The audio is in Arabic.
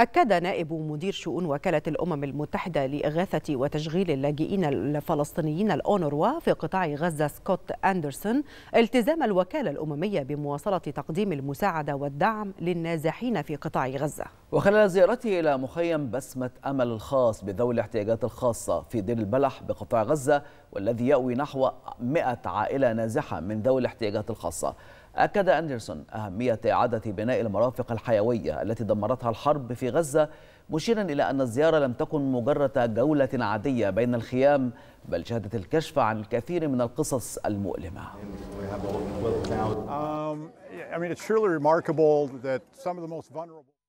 أكد نائب مدير شؤون وكالة الأمم المتحدة لإغاثة وتشغيل اللاجئين الفلسطينيين الأونروا في قطاع غزة سكوت أندرسون التزام الوكالة الأممية بمواصلة تقديم المساعدة والدعم للنازحين في قطاع غزة وخلال زيارته إلى مخيم بسمة أمل الخاص بذوي الاحتياجات الخاصة في دير البلح بقطاع غزة والذي يأوي نحو 100 عائلة نازحة من ذوي الاحتياجات الخاصة أكد أندرسون أهمية إعادة بناء المرافق الحيوية التي دمرتها الحرب في غزة مشيرا إلى أن الزيارة لم تكن مجرد جولة عادية بين الخيام بل شهدت الكشف عن الكثير من القصص المؤلمة um,